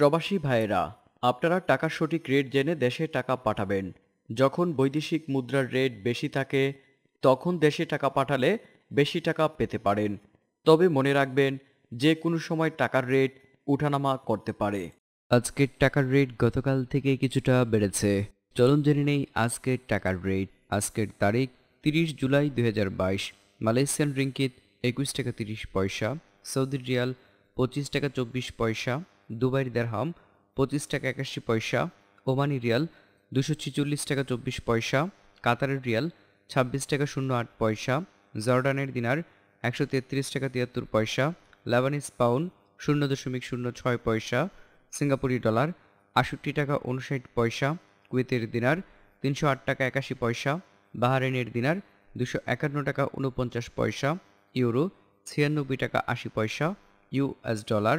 প্রবাসী ভাইয়েরা আপনারা টাকার সঠিক রেট জেনে দেশে টাকা পাঠাবেন যখন বৈদেশিক মুদ্রার রেট বেশি থাকে তখন দেশে টাকা পাঠালে বেশি টাকা পেতে পারেন তবে মনে রাখবেন যে কোনো সময় টাকার রেট উঠানামা করতে পারে আজকের টাকার রেট গতকাল থেকে কিছুটা বেড়েছে চলুন জেনে নেই আজকের টাকার রেট আজকের তারিখ তিরিশ জুলাই দুই মালয়েশিয়ান রিঙ্কিত একুশ টাকা তিরিশ পয়সা সৌদি রিয়াল পঁচিশ টাকা চব্বিশ পয়সা দুবাই দেড়হাম পঁচিশ টাকা একাশি পয়সা ওমানি রিয়াল দুশো ছিচল্লিশ টাকা চব্বিশ পয়সা কাতারের রিয়াল ছাব্বিশ টাকা শূন্য আট পয়সা জর্ডানের দিনার একশো তেত্রিশ টাকা তিয়াত্তর পয়সা লেবানিস পাউন্ড শূন্য দশমিক শূন্য ছয় পয়সা সিঙ্গাপুরি ডলার আষট্টি টাকা উনষাট পয়সা কুয়েতের দিনার তিনশো আট টাকা একাশি পয়সা বাহারেনের দিনার দুশো একান্ন টাকা উনপঞ্চাশ পয়সা ইউরো ছিয়ানব্বই টাকা আশি পয়সা ইউএস ডলার